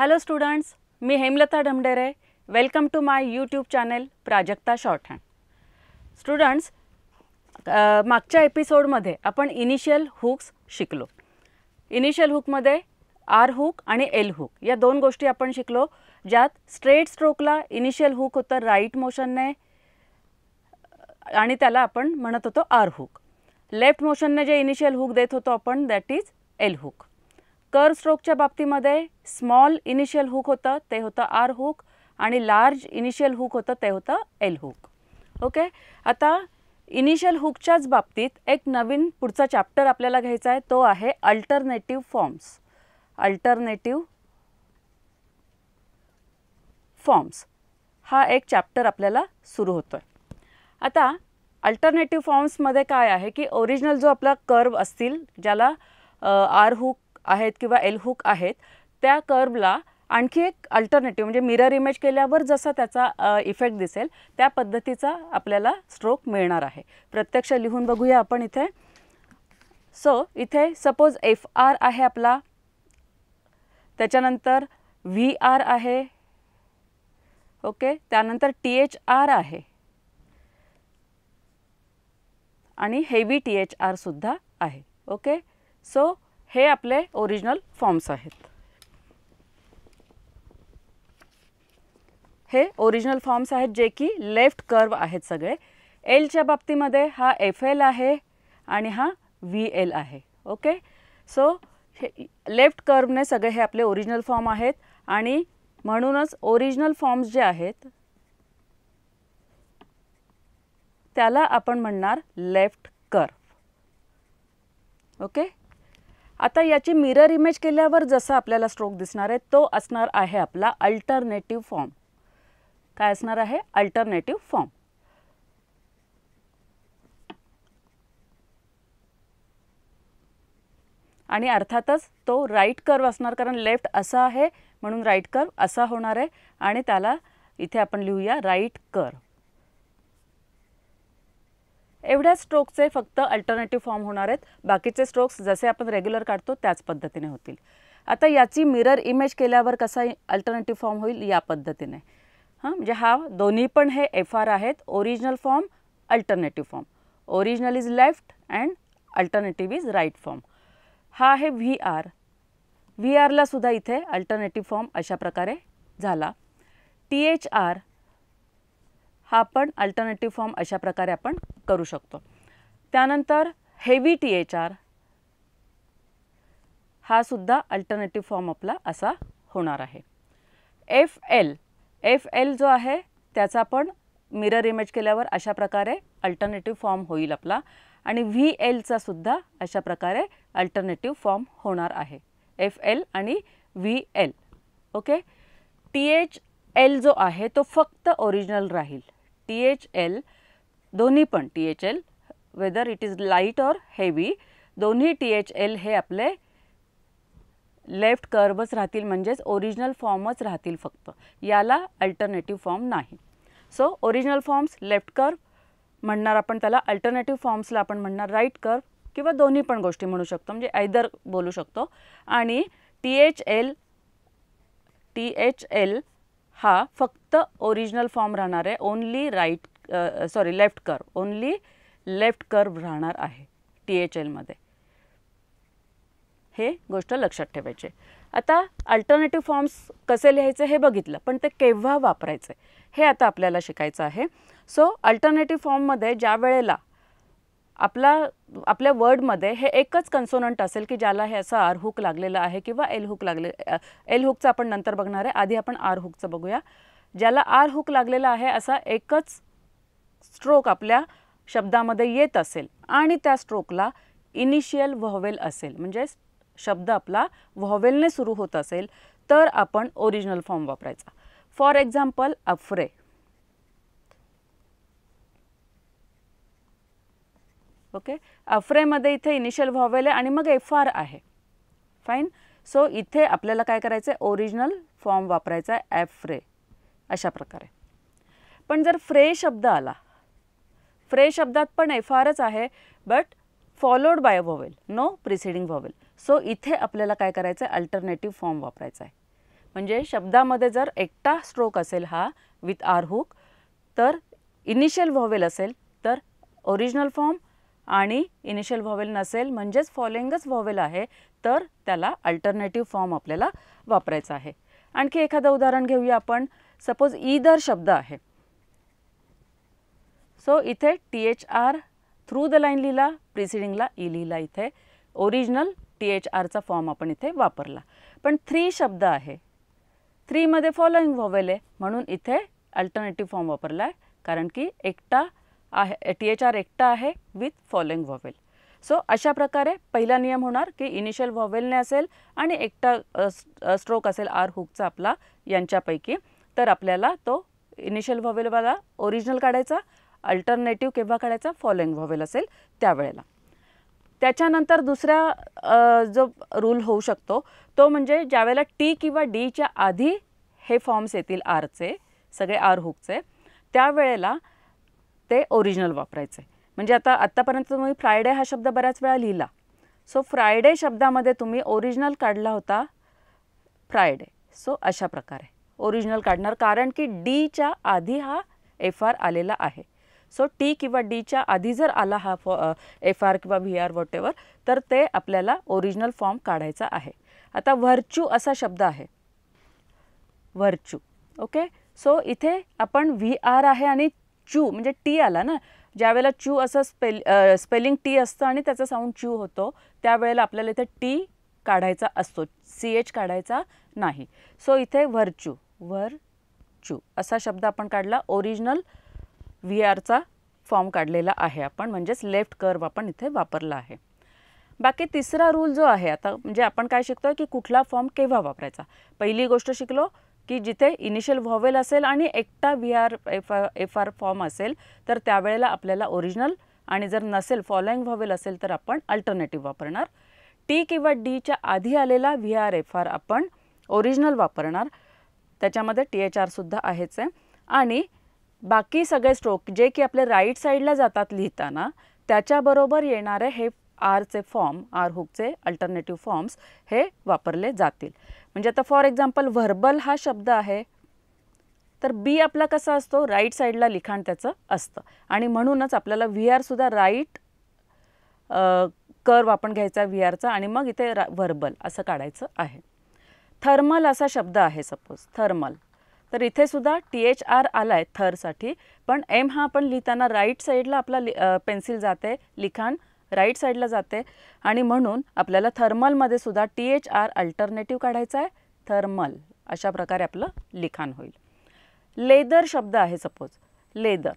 hello students मी Hemlata Damdere welcome to my YouTube channel Prajakta shorthand students मागच्या एपिसोडमध्ये आपण इनिशियल हुक्स शिकलो इनिशियल हुकमध्ये आर हुक आणि एल हुक या दोन गोष्टी आपण शिकलो ज्यात स्ट्रेट स्ट्रोकला इनिशियल हुक होतं राईट मोशनने आणि त्याला आपण म्हणत होतो आर हुक लेफ्ट मोशनने जे इनिशियल हुक देत होतो आपण दॅट इज एल हुक कर स्ट्रोकच्या बाबतीमध्ये स्मॉल इनिशियल हुक होतं ते होतं आर हुक आणि लार्ज इनिशियल हुक होतं ते होतं एल हुक ओके आता इनिशियल हुकच्याच बाबतीत एक नवीन पुढचा चॅप्टर आपल्याला घ्यायचा आहे तो आहे अल्टरनेटिव्ह फॉर्म्स अल्टरनेटिव्ह फॉर्म्स हा एक चॅप्टर आपल्याला सुरू होतो आहे आता अल्टरनेटिव्ह फॉर्म्समध्ये काय आहे की ओरिजिनल जो आपला कर्व असतील ज्याला आर हुक आहेत किंवा हुक आहेत त्या कर्वला आणखी एक अल्टरनेटिव्ह म्हणजे मिरर इमेज केल्यावर जसा त्याचा इफेक्ट दिसेल त्या पद्धतीचा आपल्याला स्ट्रोक मिळणार आहे प्रत्यक्ष लिहून बघूया आपण इथे सो इथे सपोज एफ आर आहे आपला त्याच्यानंतर व्ही आर आहे ओके त्यानंतर टी एच आर आहे आणि हेवी टी एच आरसुद्धा आहे ओके सो हे आपले ओरिजिनल फॉर्म्स आहेत हे ओरिजिनल फॉर्म्स आहेत जे की लेफ्ट कर्व आहेत सगळे एलच्या बाबतीमध्ये हा एफ एल आहे आणि हा व्ही एल आहे ओके सो हे लेफ्ट कर्वने सगळे हे आपले ओरिजिनल फॉर्म आहेत आणि म्हणूनच ओरिजिनल फॉर्म्स जे आहेत त्याला आपण म्हणणार लेफ्ट कर्व ओके आता याची मिरर इमेज केल्यावर जसा आपल्याला स्ट्रोक दिसणार आहे तो असणार आहे आपला अल्टरनेटिव्ह फॉर्म काय असणार आहे अल्टरनेटिव्ह फॉर्म आणि अर्थातच तो राईट कर्व असणार कारण लेफ्ट असा आहे म्हणून राईट कर्व असा होणार आहे आणि त्याला इथे आपण लिहूया राईट कर्व एवढ्या स्ट्रोकचे फक्त अल्टरनेटिव्ह फॉर्म होणार आहेत बाकीचे स्ट्रोक्स जसे आपण रेग्युलर काढतो त्याच पद्धतीने होतील आता याची मिरर इमेज केल्यावर कसा अल्टरनेटिव्ह फॉर्म होईल या पद्धतीने हां म्हणजे हा दोन्ही पण हे एफ आर आहेत original form alternative form original is left and alternative is right form हा आहे व्ही आर व्ही आरलासुद्धा इथे अल्टरनेटिव्ह फॉर्म अशा प्रकारे झाला टी एच आर हा आपण अल्टरनेटिव्ह फॉर्म अशा प्रकारे आपण करू शकतो त्यानंतर हेवी टी एच आर हा सुद्धा अल्टरनेटिव्ह फॉर्म आपला असा होणार आहे एफ एल एफ एल जो आहे त्याचा पण मिरर इमेज केल्यावर अशा प्रकारे अल्टरनेटिव्ह फॉर्म होईल आपला आणि व्ही एलचा सुद्धा अशा प्रकारे अल्टरनेटिव्ह फॉर्म होणार आहे एफ एल आणि V L okay T H L जो आहे तो फक्त ओरिजिनल राहील टी एच एल दोन्ही पण T H L whether it is light or heavy दोन्ही टी एच एल हे आपले लेफ्ट कर्वच राहतील म्हणजेच ओरिजिनल फॉर्मच राहतील फक्त याला अल्टरनेटिव्ह फॉर्म नाही so original forms left curve म्हणणार आपण त्याला अल्टरनेटिव्ह फॉर्म्सला आपण म्हणणार राईट कर्व किंवा दोन्ही पण गोष्टी म्हणू शकतो म्हणजे आयदर बोलू शकतो आणि T H L T H L हा फक्त ओरिजिनल फॉर्म राहणार आहे only right sorry left curve only left curve राहणार आहे टी एच एलमध्ये हे गोष्ट लक्षात ठेवायचे आता अल्टरनेटिव्ह फॉर्म्स कसे लिहायचे हे बघितलं पण ते केव्हा वापरायचे हे आता आपल्याला शिकायचं आहे सो अल्टरनेटिव्ह फॉर्ममध्ये ज्या वेळेला आपला आपल्या वर्डमध्ये हे एकच कन्सोनंट असेल की ज्याला हे असं आर हुक लागलेलं आहे किंवा एल हुक लागले एल हुकचं आपण नंतर बघणार आहे आधी आपण आर हुकचं बघूया ज्याला आर हुक लागलेला आहे असा एकच स्ट्रोक आपल्या शब्दामध्ये येत असेल आणि त्या स्ट्रोकला इनिशियल व्हॉवेल असेल म्हणजे शब्द आपला व्हॉवेलने सुरू होत असेल तर आपण ओरिजिनल फॉर्म वापरायचा फॉर एक्झाम्पल अफ्रे ओके अफ्रेमध्ये इथे इनिशियल व्हॉवेल आहे आणि मग एफ आर आहे फाईन सो इथे आपल्याला काय करायचं आहे ओरिजिनल फॉर्म वापरायचा आहे ॲफ अशा प्रकारे पण जर फ्रे शब्द आला फ्रे शब्दात पण एफ आरच आहे but followed by vowel no preceding vowel so इथे आपल्याला काय करायचं आहे अल्टरनेटिव्ह फॉर्म वापरायचा आहे म्हणजे शब्दामध्ये जर एकटा स्ट्रोक असेल हा विथ आर हुक तर इनिशियल व्हॉवेल असेल तर ओरिजिनल फॉर्म आणि इनिशियल व्हॉवेल नसेल म्हणजेच फॉलोइंगच व्हॉवेल आहे तर त्याला अल्टरनेटिव्ह फॉर्म आपल्याला वापरायचा आहे आणखी एखादं उदाहरण घेऊया आपण सपोज ईदर शब्द आहे सो so, इथे T H R through the line लिहिला प्रिसिडिंगला ई e लिहिला इथे ओरिजिनल टी एच आरचा फॉर्म आपण इथे वापरला पण थ्री शब्द आहे थ्रीमध्ये फॉलोइंग व्हॉवेल आहे म्हणून इथे अल्टरनेटिव्ह फॉर्म वापरला आहे कारण की एकटा आहे टी एच आर एकटा आहे विथ फॉलोइंग व्हॉवेल सो अशा प्रकारे पहिला नियम होणार की इनिशियल व्हॉवेलने असेल आणि एकटा स्ट्रोक असेल आर हुकचा आपला यांच्यापैकी तर आपल्याला तो इनिशियल व्हॉवेलवाला ओरिजिनल काढायचा अल्टरनेटिव्ह केव्हा काढायचा फॉलोइंग व्हॉवेल असेल त्यावेळेला त्याच्यानंतर दुसरा जो रूल होऊ शकतो तो म्हणजे ज्यावेळेला टी किंवा डीच्या आधी हे फॉर्म्स येतील आरचे सगळे आर हुकचे त्यावेळेला ते ओरिजिनल वापरायचं आहे म्हणजे आता आत्तापर्यंत तुम्ही फ्रायडे हा शब्द बऱ्याच वेळा लिहिला सो फ्रायडे शब्दामध्ये तुम्ही ओरिजिनल काढला होता फ्रायडे सो अशा प्रकारे ओरिजिनल काढणार कारण की डीच्या आधी हा एफ आर आलेला आहे सो टी किंवा डीच्या आधी जर आला हा फॉ एफ आर किंवा व्ही आर वॉट तर ते आपल्याला ओरिजिनल फॉर्म काढायचा आहे आता व्हर्च्यू असा शब्द आहे व्हर्च्यू ओके सो इथे आपण व्ही आर आहे आणि चू म्हणजे टी आला ना ज्यावेळेला चू असं स्पेल स्पेलिंग टी असतं आणि त्याचा साऊंड चू होतो त्यावेळेला आपल्याला इथे टी काढायचा असतो सी एच काढायचा नाही सो इथे व्हर्च्यू चू असा शब्द आपण काढला ओरिजिनल व्ही आरचा फॉर्म काढलेला आहे आपण म्हणजेच लेफ्ट कर्व आपण इथे वापरला आहे बाकी तिसरा रूल जो आहे आता म्हणजे आपण काय शिकतो की कुठला फॉर्म केव्हा वापरायचा पहिली गोष्ट शिकलो की जिथे इनिशियल व्हॉवेल असेल आणि एकटा V R F R F R form असेल तर त्यावेळेला आपल्याला ओरिजिनल आणि जर नसेल फॉलोइंग व्हॉवेल असेल तर आपण अल्टरनेटिव्ह वापरणार टी किंवा डीच्या आधी आलेला व्ही आर एफ आर आपण ओरिजिनल वापरणार त्याच्यामध्ये टी एच आरसुद्धा आहेच आहे आणि बाकी सगळे स्ट्रोक जे की आपले राईट साईडला जातात लिहिताना त्याच्याबरोबर येणारे हे आरचे फॉर्म आर हुकचे अल्टरनेटिव्ह फॉर्म्स हे वापरले जातील म्हणजे आता फॉर एक्झाम्पल व्हर्बल हा शब्द आहे तर बी आपला कसा असतो राईट साईडला लिखाण त्याचं असतं आणि म्हणूनच आपल्याला व्ही आरसुद्धा राईट कर्व आपण घ्यायचा व्ही आरचा आणि मग इथे रा व्हर्बल असं काढायचं आहे थर्मल असा शब्द आहे सपोज थर्मल तर इथे सुद्धा टी एच आर आला आहे थरसाठी पण एम हा आपण लिहिताना राईट साईडला आपला लि पेन्सिल जाते लिखाण राईट साईडला जाते आणि म्हणून आपल्याला थर्मलमध्ये सुद्धा टी एच आर अल्टरनेटिव्ह काढायचा आहे थर्मल अशा प्रकारे आपलं लिखाण होईल लेदर शब्द आहे सपोज लेदर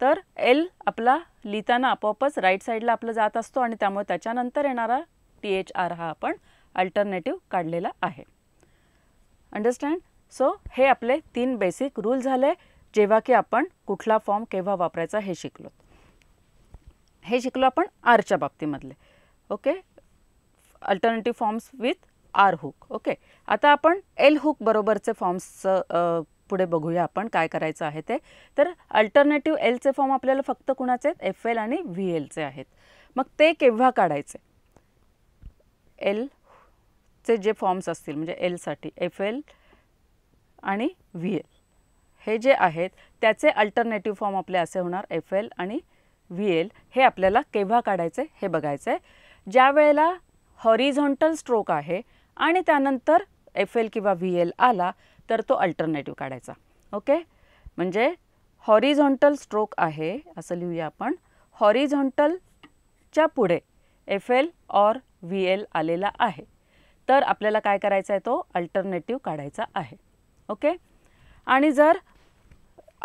तर एल आपला लिहिताना आपोआपच राईट साईडला आपलं जात असतो आणि त्यामुळे त्याच्यानंतर येणारा टी एच आर हा आपण अल्टरनेटिव्ह काढलेला आहे अंडरस्टँड सो so, हे आपले तीन बेसिक रूल झाले जेव्हा की आपण कुठला फॉर्म केव्हा वापरायचा हे शिकलोत हे शिकलो आपण आरच्या बाबतीमधले okay alternative forms with R hook okay आता आपण एल हुक बरोबरचे फॉर्म्स पुढे बघूया आपण काय करायचं आहे ते तर अल्टरनेटिव्ह एलचे फॉर्म आपल्याला फक्त कुणाचे आहेत एफ एल आणि व्ही एलचे आहेत मग ते केव्हा काढायचे एलचे जे फॉर्म्स असतील म्हणजे एलसाठी एफ एल आणि व्ही एल हे जे आहेत त्याचे अल्टरनेटिव्ह फॉर्म आपले असे होणार एफ एल आणि व्ही एल हे आपल्याला केव्हा काढायचं आहे हे बघायचं आहे ज्या वेळेला हॉरिझॉन्टल स्ट्रोक आहे आणि त्यानंतर एफ एल किंवा व्ही एल आला तर तो अल्टरनेटिव्ह काढायचा ओके म्हणजे हॉरिझॉन्टल स्ट्रोक आहे असं लिहूया आपण हॉरिझॉन्टलच्या पुढे F L or V L आलेला आहे तर आपल्याला काय करायचा आहे तो अल्टरनेटिव्ह काढायचा आहे ओके आणि जर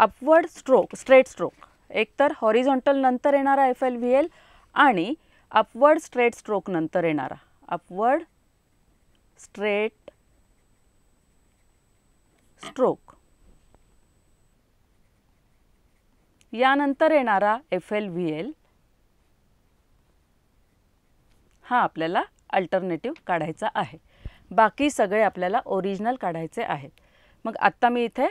अपवर्ड स्ट्रोक स्ट्रेट स्ट्रोक एकतर हॉरिझॉन्टल नंतर येणारा एफ एल व्ही एल आणि अपवर्ड स्ट्रेट स्ट्रोक नंतर येणारा अपवर्ड स्ट्रेट स्ट्रोक यानंतर येणारा एफ एल व्ही एल हा आपल्याला अल्टरनेटिव्ह काढायचा आहे बाकी सगळे आपल्याला ओरिजिनल काढायचे आहेत मग आत्ता मी इथे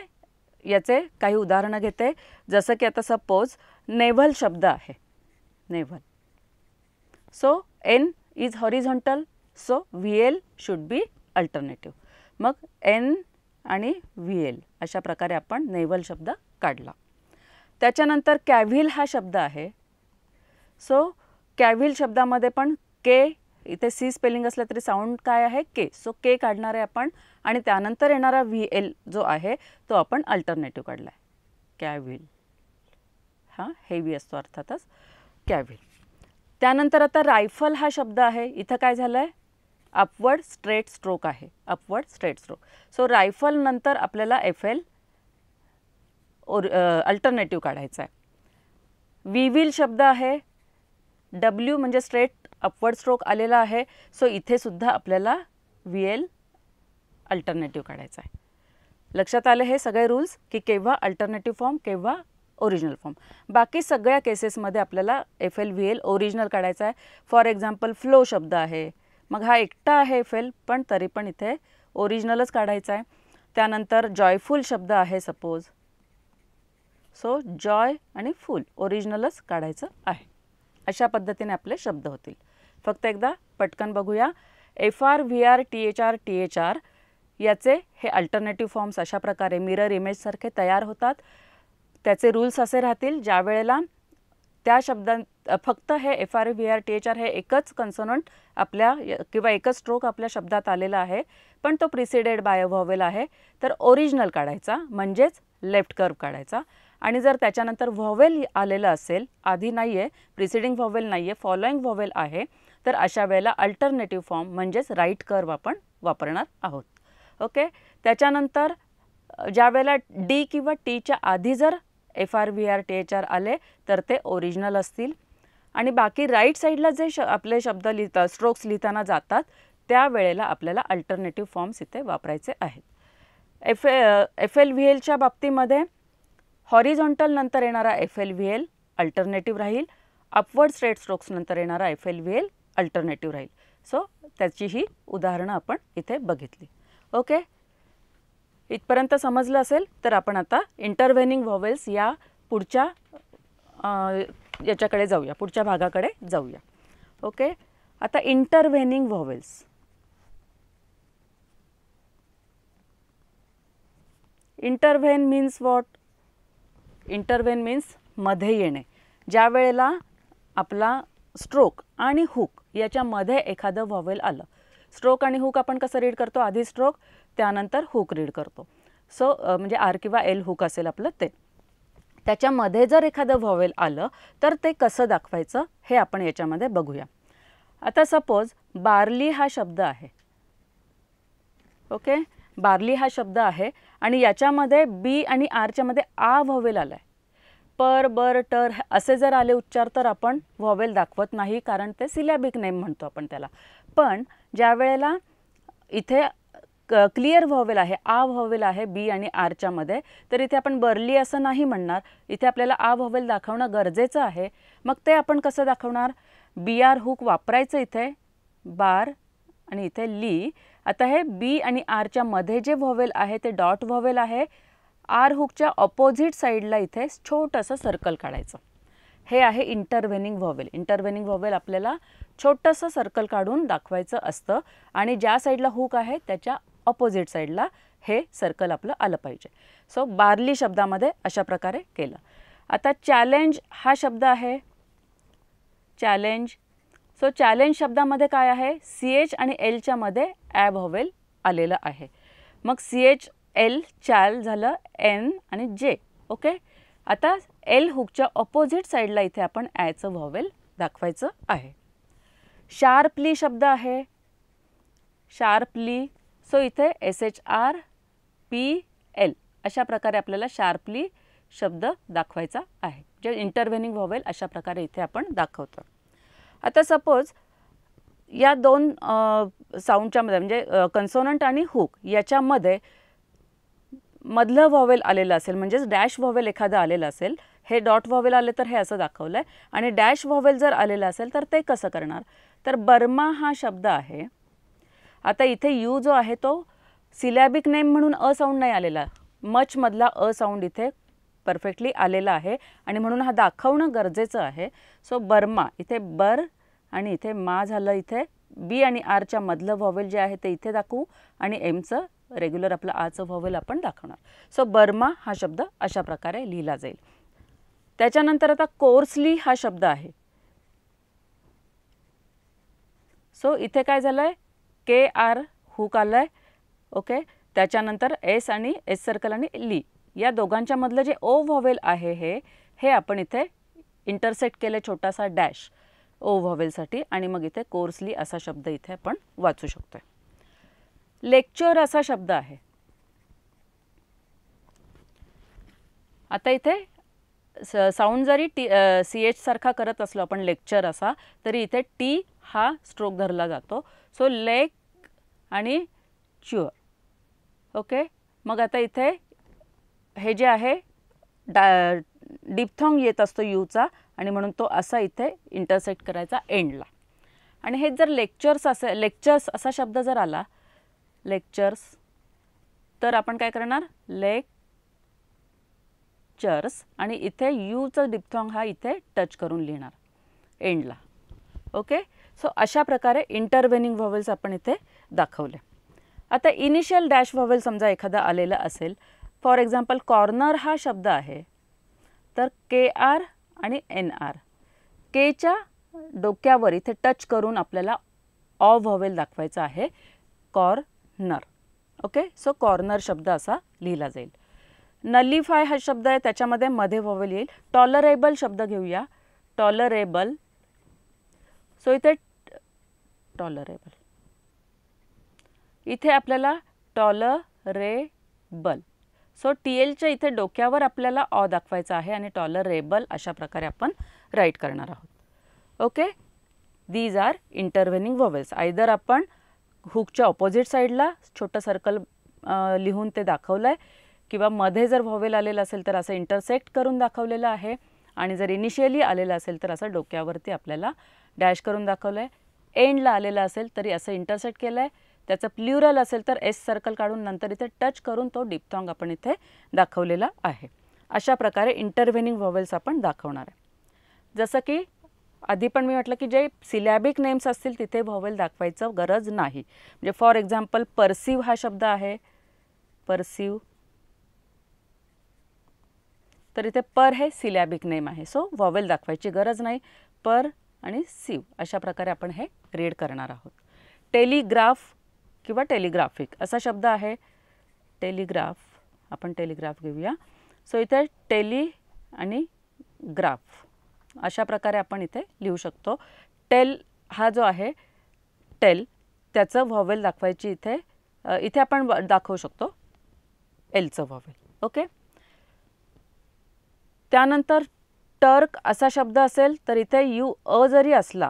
याचे काही उदाहरणं घेते जसं की आता सपोज नेव्हल शब्द आहे naval so N is horizontal so V L should be alternative मग एन आणि व्ही एल अशा प्रकारे आपण नेव्हल शब्द काढला त्याच्यानंतर कॅव्हिल हा शब्द आहे सो कॅव्हिल शब्दामध्ये पण के इथे सी स्पेलिंग असलं तरी साऊंड काय आहे के सो के काढणारे आपण आणि त्यानंतर येणारा व्ही एल जो आहे तो आपण अल्टरनेटिव्ह काढला आहे कॅव्हिल हां हेवी असतो अर्थातच कॅव्हिल त्यानंतर आता रायफल हा शब्द आहे इथं काय झालं आहे अपवर्ड स्ट्रेट स्ट्रोक आहे upward straight stroke so rifle नंतर आपल्याला एफ एल ओर अल्टरनेटिव्ह काढायचा आहे विविल शब्द आहे डब्ल्यू म्हणजे स्ट्रेट अपवर्ड स्ट्रोक आलेला आहे सो इथेसुद्धा आपल्याला व्ही एल अल्टरनेटिव्ह काढायचा आहे लक्षात आलं हे सगळे रूल्स की केव्हा अल्टरनेटिव्ह फॉर्म केव्हा ओरिजिनल फॉर्म बाकी सगळ्या केसेसमध्ये आपल्याला F L V L original काढायचा आहे फॉर एक्झाम्पल फ्लो शब्द आहे मग हा एकटा आहे एफ एल पण तरी पण इथे ओरिजिनलच काढायचा आहे त्यानंतर जॉयफुल शब्द आहे सपोज सो जॉय आणि फुल ओरिजिनलच काढायचं आहे अशा पद्धतीने आपले शब्द होतील फक्त एकदा पटकन बघूया F R V R T H R T H R याचे हे अल्टरनेटिव्ह फॉर्म्स अशा प्रकारे मिरर इमेजसारखे तयार होतात त्याचे रूल्स असे राहतील ज्या वेळेला त्या शब्दां फक्त हे F R V R T H R हे एकच कन्सोनंट आपल्या किंवा एकच स्ट्रोक आपल्या शब्दात आलेला आहे पण तो प्रिसिडेड बाय व्हॉवेल आहे तर ओरिजिनल काढायचा म्हणजेच लेफ्ट कर्व काढायचा आणि जर त्याच्यानंतर व्हॉवेल आलेलं असेल आधी नाही आहे प्रिसिडिंग व्हॉवेल नाही आहे फॉलोईंग व्हॉवेल आहे तर अशा वेळेला अल्टरनेटिव्ह फॉर्म म्हणजेच राईट कर्व आपण वापरणार आहोत ओके त्याच्यानंतर ज्या वेळेला डी किंवा टीच्या आधी जर F R V R T H R आले तर ते ओरिजिनल असतील आणि बाकी राईट साईडला जे श आपले शब्द लिहितात स्ट्रोक्स लिहिताना जातात त्यावेळेला आपल्याला अल्टरनेटिव्ह फॉर्म्स इथे वापरायचे आहेत एफ एफ एल व्ही एलच्या बाबतीमध्ये हॉरिझॉन्टल नंतर येणारा F L V L alternative राहील अपवर्ड स्ट्रेट स्ट्रोक्स नंतर येणारा F L V L alternative राहील सो त्याची ही उदाहरणं आपण इथे बघितली ओके इथपर्यंत समजलं असेल तर आपण आता इंटरव्हेनिंग व्हॉवेल्स या पुढच्या याच्याकडे जाऊया पुढच्या भागाकडे जाऊया ओके आता intervening vowels intervene means what intervene means मध्ये येणे ज्या वेळेला आपला स्ट्रोक आणि हुक याच्यामध्ये एखादं व्हॉवेल आलं स्ट्रोक आणि हुक आपण कसं रीड करतो आधी स्ट्रोक त्यानंतर हुक रीड करतो सो म्हणजे आर किंवा एल हुक असेल आपलं ते त्याच्यामध्ये जर एखादं व्हॉवेल आलं तर ते कसं दाखवायचं हे आपण याच्यामध्ये बघूया आता सपोज बार्ली हा शब्द आहे ओके बार्ली हा शब्द आहे आणि याच्यामध्ये बी आणि आरच्यामध्ये आ व्हॉवेल आला आहे पर बर टर असे जर आले उच्चार तर आपण व्हॉवेल दाखवत नाही कारण ते सिलॅबिक नेम म्हणतो आपण त्याला पण ज्या वेळेला इथे क्लिअर व्हॉवेल आहे आ व्हॉवेल आहे बी आणि आरच्या मध्ये तर इथे आपण बरली असं नाही म्हणणार इथे आपल्याला आ व्हॉवेल दाखवणं गरजेचं आहे मग ते आपण कसं दाखवणार बी आर हुक वापरायचं इथे बार आणि इथे ली आता हे बी आणि आरच्या मध्ये जे व्हॉवेल आहे ते डॉट व्हॉवेल आहे आर हुकच्या ऑपोजिट साईडला इथे छोटंसं सर्कल काढायचं हे आहे इंटरव्हेनिंग व्हॉवेल इंटरव्हेनिंग व्हॉवेल आपल्याला छोटंसं सर्कल काढून दाखवायचं असतं आणि ज्या साईडला हुक आहे त्याच्या ऑपोजिट साईडला हे सर्कल आपलं आलं पाहिजे सो बार्ली शब्दामध्ये अशा प्रकारे केलं आता चॅलेंज हा शब्द आहे चॅलेंज सो चॅलेंज शब्दामध्ये काय आहे सी एच आणि एलच्यामध्ये ॲब हॉवेल आलेलं आहे मग सी एच एल चाल झालं एन आणि जे ओके आता एल हुकच्या ऑपोजिट साईडला इथे आपण ॲचं व्हॉवेल दाखवायचं आहे शार्पली शब्द आहे शार्पली सो इथे S H R P L अशा प्रकारे आपल्याला शार्पली शब्द दाखवायचा आहे जे इंटरव्हेनिंग व्हॉवेल अशा प्रकारे इथे आपण दाखवतो आता सपोज या दोन साऊंडच्यामध्ये म्हणजे कन्सोनंट आणि हुक याच्यामध्ये मधलं व्हॉवेल आलेलं असेल म्हणजेच डॅश व्हॉवेल एखादं आलेलं असेल हे डॉट व्हॉवेल आले तर हे असं दाखवलं आहे आणि डॅश व्हॉवेल जर आलेलं असेल तर ते कसं करणार तर बर्मा हा शब्द आहे आता इथे यू जो आहे तो सिलॅबिक नेम म्हणून अ साऊंड नाही आलेला मचमधला अ साऊंड इथे परफेक्टली आलेला आहे आणि म्हणून हा दाखवणं गरजेचं आहे सो बर्मा इथे बर आणि इथे मा झालं इथे बी आणि आरच्या मधलं व्हॉवेल जे आहे ते इथे दाखवू आणि एमचं रेग्युलर आपला आचं व्हॉवेल आपण दाखवणार सो बर्मा हा शब्द अशा प्रकारे लिहिला जाईल त्याच्यानंतर आता कोर्सली हा शब्द आहे सो इथे काय झालं आहे के आर हुक आलं आहे ओके त्याच्यानंतर एस आणि एस सर्कल आणि ली या दोघांच्या मधलं जे ओ व्हॉवेल आहे हे हे आपण इथे इंटरसेक्ट केले छोटासा डॅश ओ व्हॉवेलसाठी आणि मग इथे कोर्सली असा शब्द इथे आपण वाचू शकतो लेक्चर असा शब्द आहे आता इथे साऊंड जरी टी सी एच सारखा करत असलो आपण लेक्चर असा तरी इथे टी हा स्ट्रोक धरला जातो सो लेक आणि च्युअर ओके मग आता इथे हे जे आहे डा डिपथॉंग येत असतो यूचा आणि म्हणून तो असा इथे इंटरसेक्ट करायचा एंडला आणि हे जर लेक्चर्स असे लेक्चर्स असा शब्द जर आला लेक्चर्स तर आपण काय करणार लेक्चर्स आणि इथे यूचं डिप्थॉंग हा इथे टच करून लिहिणार एंडला ओके सो अशा प्रकारे इंटरव्हेनिंग व्हॉवेल्स आपण इथे दाखवले आता इनिशियल डॅश व्हॉवेल समजा एखादा आलेला असेल फॉर एक्झाम्पल कॉर्नर हा शब्द आहे तर के आर आणि एन आर केच्या डोक्यावर इथे टच करून आपल्याला ऑ व्हॉवेल दाखवायचा आहे कॉर नर ओके सो कॉर्नर शब्द असा लिहिला जाईल नलिफाय हा शब्द आहे त्याच्यामध्ये मध्ये व्हॉवल येईल टॉलरेबल शब्द घेऊया टॉलरेबल सो इथे टॉलरेबल इथे आपल्याला टॉलरेबल सो टी एलच्या इथे डोक्यावर आपल्याला ऑ दाखवायचा आहे आणि टॉलरेबल अशा प्रकारे आपण राईट करणार आहोत okay these are intervening vowels either आपण हुकच्या ऑपोजिट साईडला छोटं सर्कल लिहून ते दाखवलं आहे किंवा मध्ये जर व्हॉवेल आलेलं असेल तर असं इंटरसेक्ट करून दाखवलेलं आहे आणि जर इनिशियली आलेलं असेल तर असं डोक्यावरती आपल्याला डॅश करून दाखवलं आहे एंडला आलेलं असेल तरी असं इंटरसेक्ट केलं आहे त्याचं प्ल्युरल असेल तर एस सर्कल काढून नंतर इथे टच करून तो डिपथॉंग आपण इथे दाखवलेला आहे अशा प्रकारे इंटरव्हेनिंग व्हॉवेल्स आपण दाखवणार आहे जसं की आधी पण मी म्हटलं की जे सिलॅबिक नेम्स असतील तिथे व्हॉवेल दाखवायचं गरज नाही म्हणजे फॉर एक्झाम्पल परसिव हा शब्द आहे परसिव तर इथे पर हे सिलॅबिक नेम आहे सो व्हॉवेल दाखवायची गरज नाही पर आणि सीव अशा प्रकारे आपण हे रीड करणार आहोत टेलिग्राफ किंवा टेलिग्राफिक असा शब्द आहे टेलिग्राफ आपण टेलिग्राफ घेऊया सो इथे टेली आणि ग्राफ अशा प्रकारे आपण इथे लिहू शकतो टेल हा जो आहे टेल त्याचं व्हॉवेल दाखवायची इथे इथे आपण दाखवू शकतो एलचं व्हॉवेल ओके त्यानंतर टर्क असा शब्द असेल तर इथे यू अ जरी असला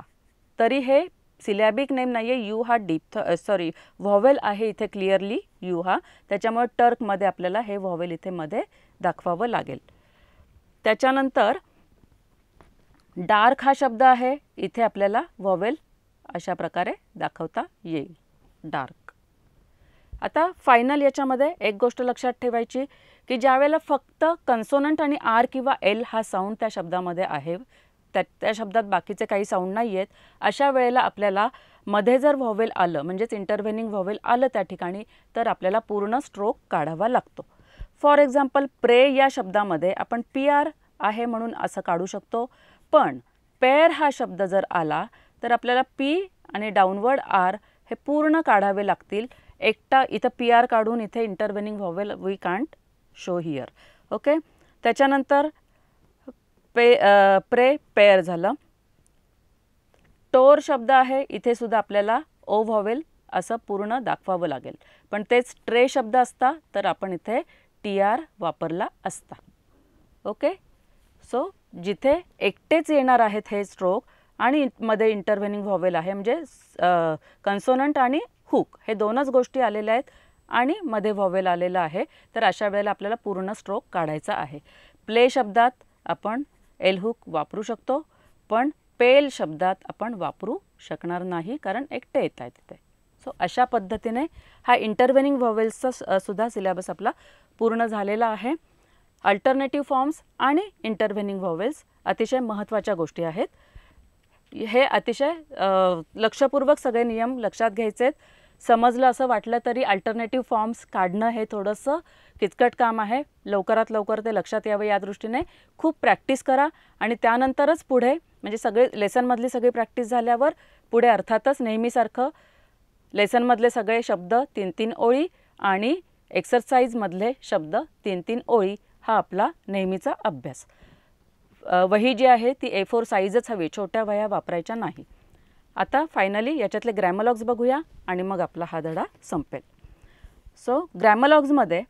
तरी हे सिलॅबिक नेम नाही आहे यू हा डीप सॉरी व्हॉवेल आहे इथे क्लिअरली यू हा त्याच्यामुळे टर्कमध्ये आपल्याला हे व्हॉवेल इथे मध्ये दाखवावं लागेल त्याच्यानंतर डार्क हा शब्द आहे इथे आपल्याला व्हॉवेल अशा प्रकारे दाखवता येईल डार्क आता फायनल याच्यामध्ये एक गोष्ट लक्षात ठेवायची की ज्यावेळेला फक्त कन्सोनंट आणि आर किंवा एल हा साऊंड त्या शब्दामध्ये आहे त्या त्या शब्दात बाकीचे काही साऊंड नाही आहेत अशा वेळेला आपल्याला मध्ये जर व्हॉवेल आलं म्हणजेच इंटरव्हेनिंग व्हॉवेल आलं त्या ठिकाणी तर आपल्याला पूर्ण स्ट्रोक काढावा लागतो फॉर एक्झाम्पल प्रे या शब्दामध्ये आपण पी आर आहे म्हणून असं काढू शकतो पण पेअर हा शब्द जर आला तर आपल्याला पी आणि डाऊनवर्ड आर हे पूर्ण काढावे लागतील एकटा इथं पी आर काढून इथे intervening vowel we can't show here okay त्याच्यानंतर पे प्रे पेअर झालं टोर शब्द आहे इथे सुद्धा आपल्याला ओ व्हॉवेल असं पूर्ण दाखवावं लागेल पण तेच ट्रे शब्द असता तर आपण इथे टी आर वापरला असता ओके असो जिथे एकटेच येणार आहेत हे स्ट्रोक आणि मध्ये इंटरव्हेनिंग व्हॉवेल आहे म्हणजे कन्सोनंट आणि हुक हे दोनच गोष्टी आलेल्या आहेत आणि मध्ये व्हॉवेल आलेलं आहे तर अशा वेळेला आपल्याला पूर्ण स्ट्रोक काढायचा आहे प्ले शब्दात आपण एल हुक वापरू शकतो पण पेल शब्दात आपण वापरू शकणार नाही कारण एकटे येत आहे तिथे सो अशा पद्धतीने हा इंटरव्हेनिंग व्हॉवेल्सचा सुद्धा सिलेबस आपला पूर्ण झालेला आहे अल्टरनेटिव्ह फॉर्म्स आणि इंटरव्हेनिंग व्हॉवेल्स अतिशय महत्त्वाच्या गोष्टी आहेत हे अतिशय लक्षपूर्वक सगळे नियम लक्षात घ्यायचे आहेत समजलं असं वाटलं तरी अल्टरनेटिव्ह फॉर्म्स काढणं हे थोडंसं किचकट काम आहे लवकरात लवकर ते लक्षात यावं या दृष्टीने खूप प्रॅक्टिस करा आणि त्यानंतरच पुढे म्हणजे सगळे लेसनमधली सगळी प्रॅक्टिस झाल्यावर पुढे अर्थातच नेहमीसारखं लेसनमधले सगळे शब्द तीन तीन ओळी आणि एक्सरसाइजमधले शब्द तीन तीन ओळी हा आपला नेहमीचा अभ्यास वही जी आहे ती ए फोर साईजच हवी छोट्या वह्या वापरायच्या नाही आता फायनली याच्यातले ग्रॅमलॉग्स बघूया आणि मग आपला हा धडा संपेल सो ग्रॅमलॉग्समध्ये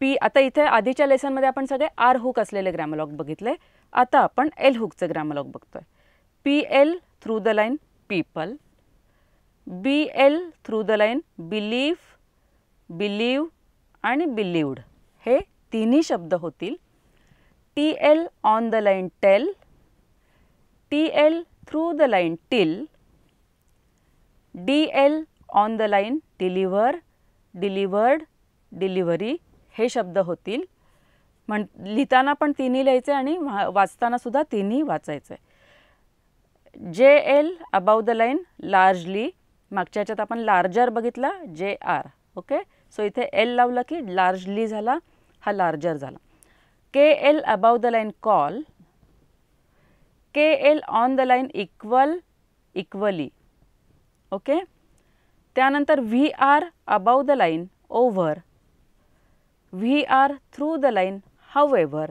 पी आता इथे आधीच्या लेसनमध्ये आपण सगळे आर हुक असलेले ग्रॅमलॉग बघितले आता आपण एल हुकचे ग्रॅमलॉग बघतोय P L through the line people B L through the line belief believe आणि बिलीवड हे तिन्ही शब्द होतील T L on the line tell T L through the line till D L on the line deliver delivered delivery हे शब्द होतील म्हण लिहिताना पण तिन्ही लिहायचे आणि वाचतानासुद्धा तिन्ही वाचायचं आहे जे L above the line largely मागच्या ह्याच्यात आपण लार्जर बघितला जे आर ओके सो इथे एल लावलं की लार्जली झाला हा लार्जर झाला K L above the line call K L on the line equal equally okay त्यानंतर V R above the line over V R through the line however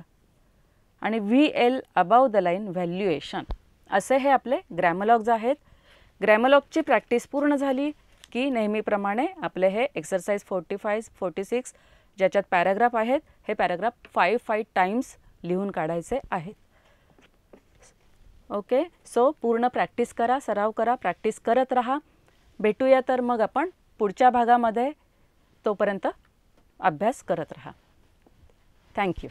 आणि V L above the line valuation असे हे आपले ग्रॅमलॉग्ज आहेत ग्रॅमलॉगची practice पूर्ण झाली की नेहमीप्रमाणे आपले हे exercise forty five forty six ज्याच्यात पॅराग्राफ आहेत हे पॅराग्राफ फाईव्ह फाईव्ह टाईम्स लिहून काढायचे आहेत ओके सो पूर्ण प्रॅक्टिस करा सराव करा प्रॅक्टिस करत राहा भेटूया तर मग आपण पुढच्या भागामध्ये तोपर्यंत अभ्यास करत राहा थँक्यू